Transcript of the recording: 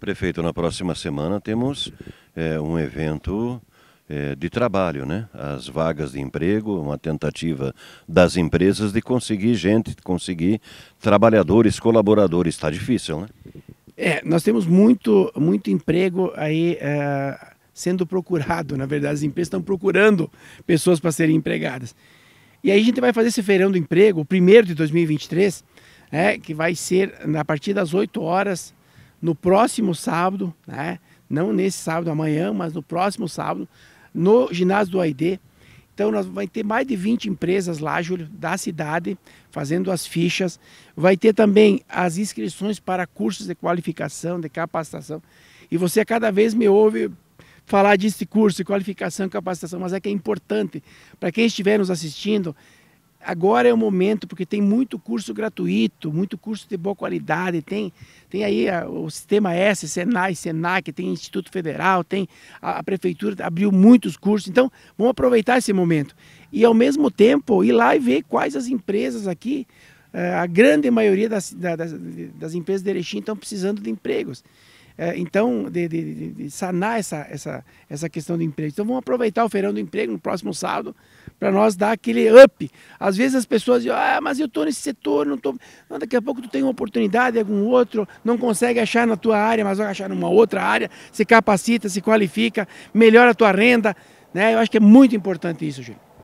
Prefeito, na próxima semana temos é, um evento é, de trabalho, né? As vagas de emprego, uma tentativa das empresas de conseguir gente, conseguir trabalhadores, colaboradores. Está difícil, né? É, nós temos muito, muito emprego aí é, sendo procurado. Na verdade, as empresas estão procurando pessoas para serem empregadas. E aí a gente vai fazer esse feirão do emprego, o primeiro de 2023, né, que vai ser a partir das 8 horas no próximo sábado, né? não nesse sábado amanhã, mas no próximo sábado, no ginásio do AID. Então nós vai ter mais de 20 empresas lá, Júlio, da cidade, fazendo as fichas. Vai ter também as inscrições para cursos de qualificação, de capacitação. E você cada vez me ouve falar desse curso, de qualificação e capacitação, mas é que é importante para quem estiver nos assistindo, agora é o momento, porque tem muito curso gratuito, muito curso de boa qualidade, tem, tem aí a, o Sistema S, Senai, Senac, tem Instituto Federal, tem a, a, Prefeitura, abriu muitos cursos, então vamos aproveitar esse momento. E ao mesmo tempo ir lá e ver quais as empresas aqui, eh, a grande maioria das, das, das empresas de Erechim estão precisando de empregos. É, então, de, de, de, sanar essa, essa, essa questão do emprego. Então, vamos aproveitar o Feirão do Emprego no próximo sábado para nós dar aquele up. Às vezes as pessoas dizem, ah, mas eu estou nesse setor, não estou. daqui a pouco tu tem uma oportunidade, é algum outro, não consegue achar na tua área, mas vai achar numa outra área, se capacita, se qualifica, melhora a tua renda. Né? Eu acho que é muito importante isso, gente